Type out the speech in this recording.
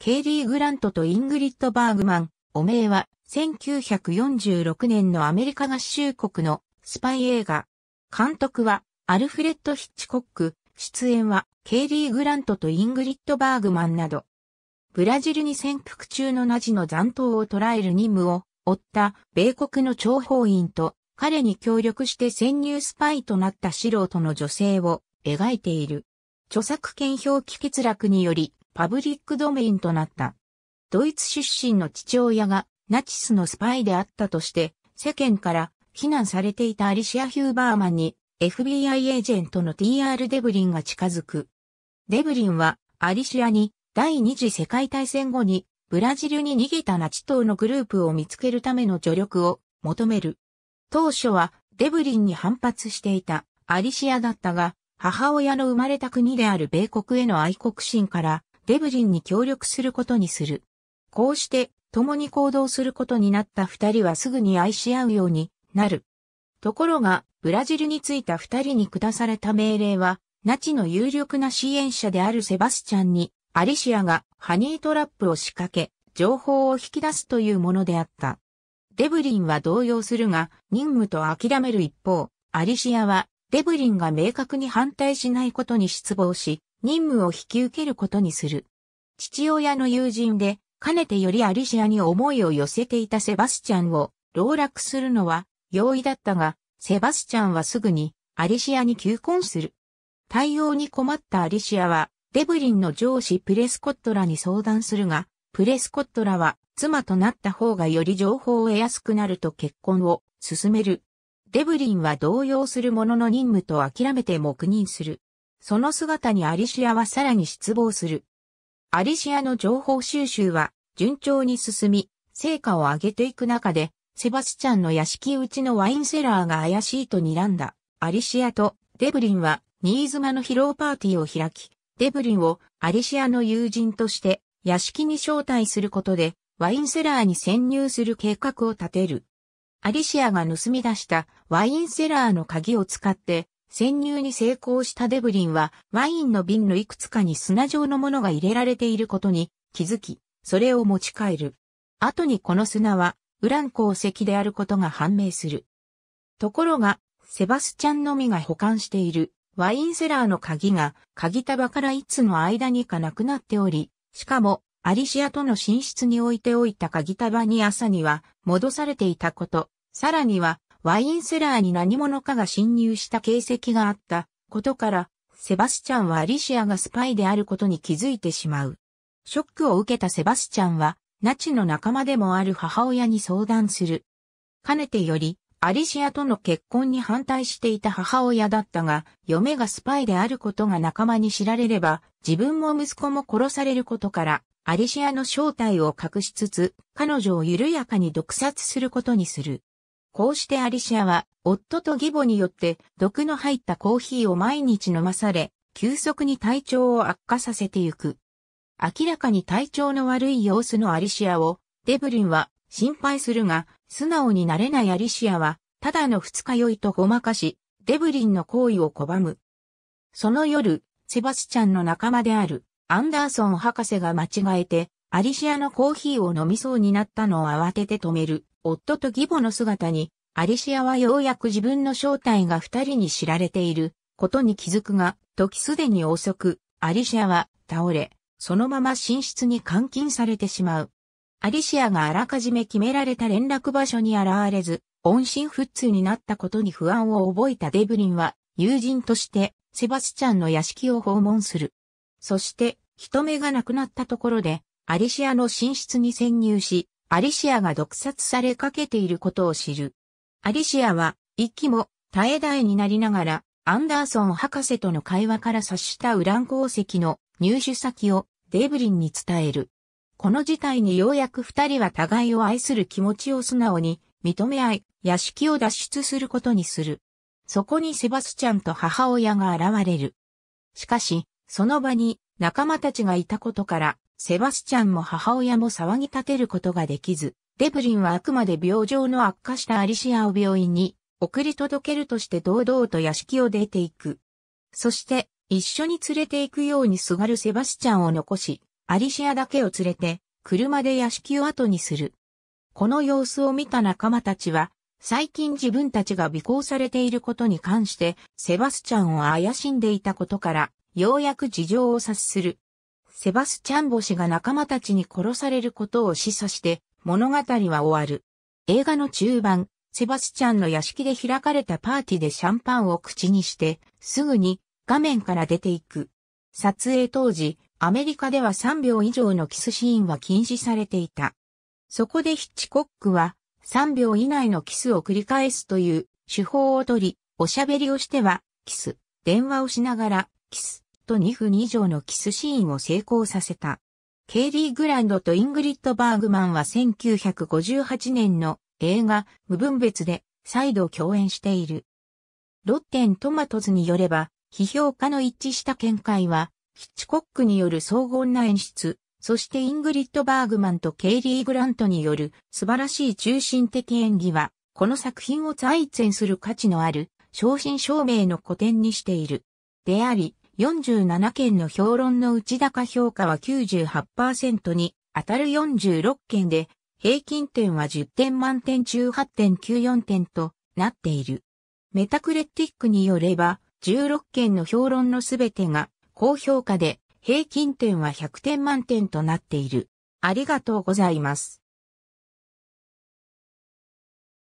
ケイリー・グラントとイングリッド・バーグマン、お名は、1946年のアメリカ合衆国のスパイ映画。監督は、アルフレッド・ヒッチコック、出演は、ケイリー・グラントとイングリッド・バーグマンなど、ブラジルに潜伏中のナジの残党を捕らえる任務を負った米国の諜報員と、彼に協力して潜入スパイとなった素人の女性を描いている。著作権表記欠落により、パブリックドメインとなった。ドイツ出身の父親がナチスのスパイであったとして、世間から非難されていたアリシア・ヒューバーマンに FBI エージェントの TR デブリンが近づく。デブリンはアリシアに第二次世界大戦後にブラジルに逃げたナチ党のグループを見つけるための助力を求める。当初はデブリンに反発していたアリシアだったが、母親の生まれた国である米国への愛国心からデブリンに協力することにする。こうして、共に行動することになった二人はすぐに愛し合うようになる。ところが、ブラジルに着いた二人に下された命令は、ナチの有力な支援者であるセバスチャンに、アリシアがハニートラップを仕掛け、情報を引き出すというものであった。デブリンは動揺するが、任務と諦める一方、アリシアは、デブリンが明確に反対しないことに失望し、任務を引き受けることにする。父親の友人で、かねてよりアリシアに思いを寄せていたセバスチャンを籠絡するのは容易だったが、セバスチャンはすぐにアリシアに求婚する。対応に困ったアリシアは、デブリンの上司プレスコットラに相談するが、プレスコットラは妻となった方がより情報を得やすくなると結婚を進める。デブリンは動揺するものの任務と諦めて黙認する。その姿にアリシアはさらに失望する。アリシアの情報収集は順調に進み、成果を上げていく中で、セバスチャンの屋敷内のワインセラーが怪しいと睨んだ。アリシアとデブリンは新妻の披露パーティーを開き、デブリンをアリシアの友人として屋敷に招待することでワインセラーに潜入する計画を立てる。アリシアが盗み出したワインセラーの鍵を使って潜入に成功したデブリンは、ワインの瓶のいくつかに砂状のものが入れられていることに気づき、それを持ち帰る。後にこの砂は、ウラン鉱石であることが判明する。ところが、セバスチャンのみが保管しているワインセラーの鍵が鍵束からいつの間にかなくなっており、しかもアリシアとの寝室に置いておいた鍵束に朝には戻されていたこと、さらにはワインセラーに何者かが侵入した形跡があったことから、セバスチャンはアリシアがスパイであることに気づいてしまう。ショックを受けたセバスチャンは、ナチの仲間でもある母親に相談する。かねてより、アリシアとの結婚に反対していた母親だったが、嫁がスパイであることが仲間に知られれば、自分も息子も殺されることから、アリシアの正体を隠しつつ、彼女を緩やかに毒殺することにする。こうしてアリシアは、夫と義母によって毒の入ったコーヒーを毎日飲まされ、急速に体調を悪化させてゆく。明らかに体調の悪い様子のアリシアを、デブリンは心配するが、素直になれないアリシアは、ただの二日酔いとごまかし、デブリンの行為を拒む。その夜、セバスチャンの仲間である、アンダーソン博士が間違えて、アリシアのコーヒーを飲みそうになったのを慌てて止める。夫と義母の姿に、アリシアはようやく自分の正体が二人に知られていることに気づくが、時すでに遅く、アリシアは倒れ、そのまま寝室に監禁されてしまう。アリシアがあらかじめ決められた連絡場所に現れず、音信不通になったことに不安を覚えたデブリンは、友人としてセバスチャンの屋敷を訪問する。そして、人目がなくなったところで、アリシアの寝室に潜入し、アリシアが毒殺されかけていることを知る。アリシアは、息も絶え絶えになりながら、アンダーソン博士との会話から察したウラン鉱石の入手先をデーブリンに伝える。この事態にようやく二人は互いを愛する気持ちを素直に認め合い、屋敷を脱出することにする。そこにセバスチャンと母親が現れる。しかし、その場に仲間たちがいたことから、セバスチャンも母親も騒ぎ立てることができず、デブリンはあくまで病状の悪化したアリシアを病院に送り届けるとして堂々と屋敷を出ていく。そして、一緒に連れて行くようにすがるセバスチャンを残し、アリシアだけを連れて、車で屋敷を後にする。この様子を見た仲間たちは、最近自分たちが尾行されていることに関して、セバスチャンを怪しんでいたことから、ようやく事情を察する。セバスチャンボシが仲間たちに殺されることを示唆して物語は終わる。映画の中盤、セバスチャンの屋敷で開かれたパーティーでシャンパンを口にして、すぐに画面から出ていく。撮影当時、アメリカでは3秒以上のキスシーンは禁止されていた。そこでヒッチコックは3秒以内のキスを繰り返すという手法をとり、おしゃべりをしてはキス、電話をしながらキス、ト2分以上のキスシーンを成功させた。ケイリー・グランドとイングリッド・バーグマンは1958年の映画、無分別で再度共演している。ロッテン・トマトズによれば、批評家の一致した見解は、ヒッチコックによる荘厳な演出、そしてイングリッド・バーグマンとケイリー・グラントによる素晴らしい中心的演技は、この作品を再演する価値のある、正真正銘の古典にしている。であり、47件の評論の内高評価は98%に当たる46件で、平均点は10点満点中8.94点となっている。メタクレティックによれば、16件の評論のすべてが高評価で、平均点は100点満点となっている。ありがとうございます。